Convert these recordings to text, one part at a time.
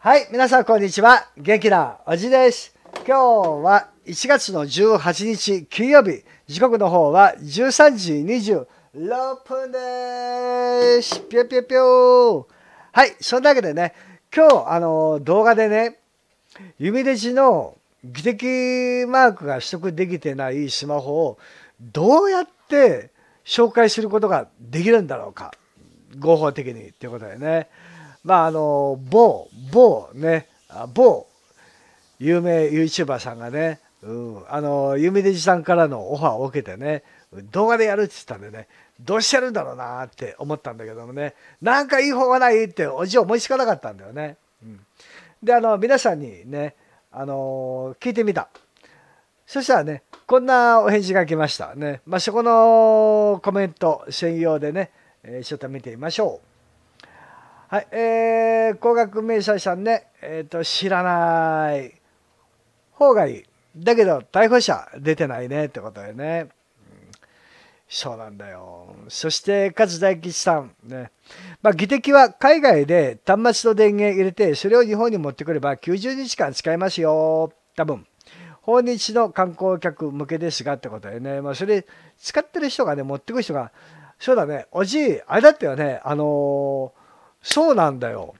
はい、皆さんこんにちは。元気なおじです。今日は1月の18日金曜日、時刻の方は13時26分です。ぴょぴょぴょはい、そんなわけでね、今日あの動画でね、弓で字の技的マークが取得できてないスマホをどうやって紹介することができるんだろうか合法的にっていうことでね。まああの某某ね某有名 YouTuber さんがね、うん、あの夢デジさんからのオファーを受けてね動画でやるって言ったんでねどうしてるんだろうなって思ったんだけどもねなんかいい方がないっておじ思いつかなかったんだよね。うん、であの皆さんにねあの聞いてみた。そしたらねこんなお返事が来ましたね。まあ、そこのコメント専用でね、えちょっと見てみましょう。はい、えー、工学名社さんね、えっ、ー、と、知らない方がいい。だけど、逮捕者出てないねってことだよね。そうなんだよ。そして、勝大吉さん。ね。まあ、技的は海外で端末と電源入れて、それを日本に持ってくれば90日間使えますよ。多分。訪日の観光客向けですがってことでよね。まあ、それ、使ってる人がね、持ってく人が、そうだね、おじい、あれだったよね、あのーそうなんだよ。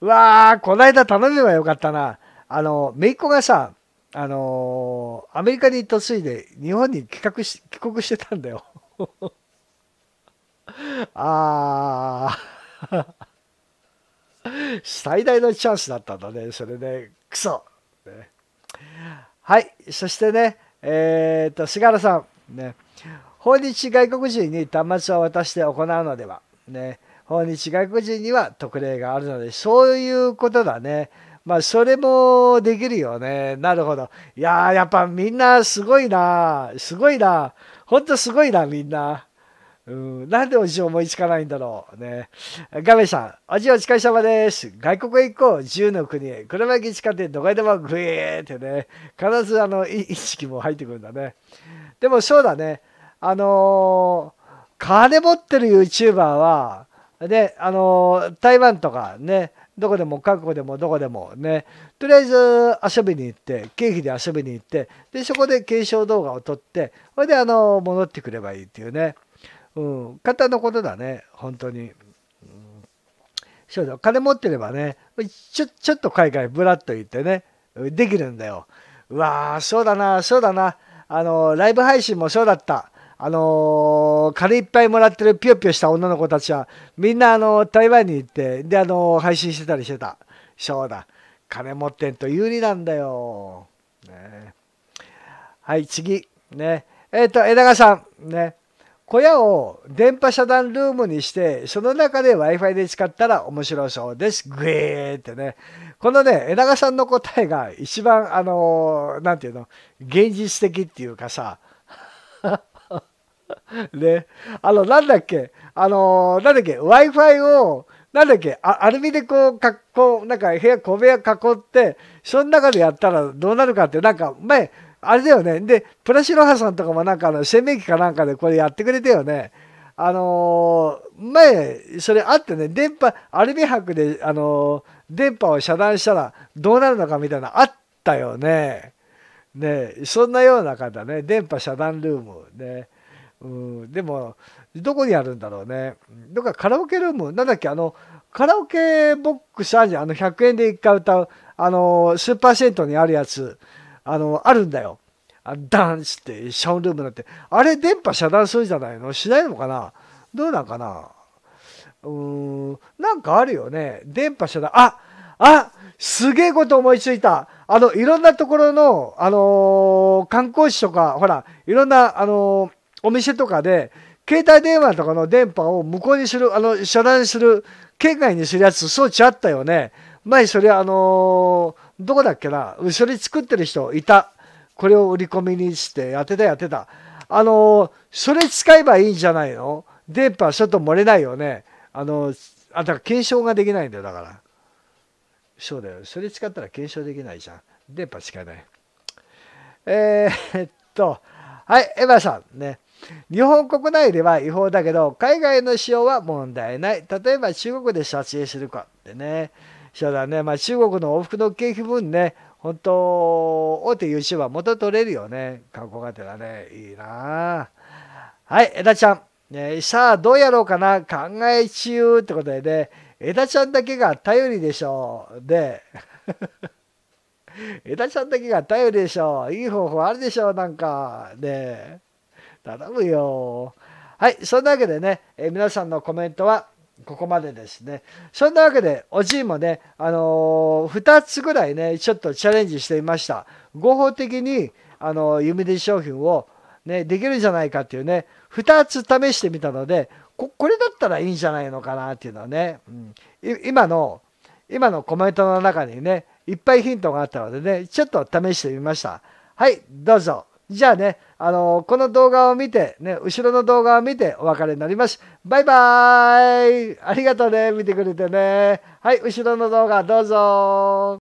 うわこないだ頼めばよかったな。あの、めいっ子がさ、あのー、アメリカに嫁いで日本に帰国し帰国してたんだよ。ああ 最大のチャンスだったんだね、それね。クソ、ね、はい、そしてね、えー、っと、菅原さん、ね、訪日外国人に端末を渡して行うのでは、ね、訪日外国人には特例があるので、そういうことだね。まあ、それもできるよね。なるほど。いやー、やっぱみんなすごいな。すごいな。ほんとすごいな、みんな。うん、なんでおじ思いつかないんだろう。ね。ガメさん、おじお疲れ様です。外国へ行こう、10の国へ。車行き使ってどこへでもグイーってね。必ずあの、意識も入ってくるんだね。でもそうだね。あのー、金持ってる YouTuber は、で、あの台湾とかね、どこでも韓国でもどこでもね、とりあえず遊びに行って、経費で遊びに行って、で、そこで継承動画を撮って、それで、あの戻ってくればいいっていうね、うん、簡単なことだね、本当に。そうだ、金持ってればね、ちょ、ちょっと海外ぶらっと行ってね、できるんだよ。うわー、そうだな、そうだな、あの、ライブ配信もそうだった。あのー、金いっぱいもらってるぴよぴよした女の子たちは、みんな、あのー、台湾に行って、で、あのー、配信してたりしてた。そうだ。金持ってんと有利なんだよ。ね、はい、次。ね。えっ、ー、と、枝川さん。ね。小屋を電波遮断ルームにして、その中で Wi-Fi で使ったら面白そうです。グエーってね。このね、枝川さんの答えが一番、あのー、なんていうの、現実的っていうかさ、ね。あの、なんだっけ、あのー、なんだっけ、Wi-Fi を、なんだっけ、アルミでこう、かこう、なんか部屋、小部屋囲って、その中でやったらどうなるかって、なんか前、あれだよね。で、プラシロハさんとかもなんかあの、洗面器かなんかでこれやってくれたよね。あのー、前、それあってね、電波、アルミ箔で、あのー、電波を遮断したらどうなるのかみたいな、あったよね。ねそんなような方ね、電波遮断ルームね。うん、でも、どこにあるんだろうね。だからカラオケルーム、なんだっけ、あの、カラオケボックスあるじゃん。あの、100円で一回歌う、あの、スーパーセントにあるやつ、あの、あるんだよ。あダンスって、シャンルームだなって。あれ、電波遮断するじゃないのしないのかなどうなんかなうーん、なんかあるよね。電波遮断。ああすげえこと思いついた。あの、いろんなところの、あのー、観光地とか、ほら、いろんな、あのーお店とかで携帯電話とかの電波を無効にするあの遮断する県外にするやつ装置あったよね前それあのー、どこだっけなそれ作ってる人いたこれを売り込みにしてやってたやってたあのー、それ使えばいいんじゃないの電波外漏れないよねあのー、あだから検証ができないんだよだからそうだよそれ使ったら検証できないじゃん電波使えないえー、っとはいエヴァさんね日本国内では違法だけど海外の使用は問題ない例えば中国で撮影するかってねそうだね、まあ、中国の往復の経費分ね本当大手 YouTuber 元取れるよね観光がてらねいいなはい枝ちゃん、えさあどうやろうかな考え中ってことでね枝ちゃんだけが頼りでしょうで 枝ちゃんだけが頼りでしょういい方法あるでしょうなんかね頼むよ。はい、そんなわけでね、え皆さんのコメントはここまでですね。そんなわけで、おじいもね、あのー、2つぐらいね、ちょっとチャレンジしてみました。合法的に、あのー、弓で商品を、ね、できるんじゃないかっていうね、2つ試してみたので、ここれだったらいいんじゃないのかなっていうのはね、うん、今の、今のコメントの中にね、いっぱいヒントがあったのでね、ちょっと試してみました。はい、どうぞ。じゃあね、あのこの動画を見て、ね、後ろの動画を見てお別れになります。バイバーイありがとうね、見てくれてね。はい、後ろの動画どうぞ。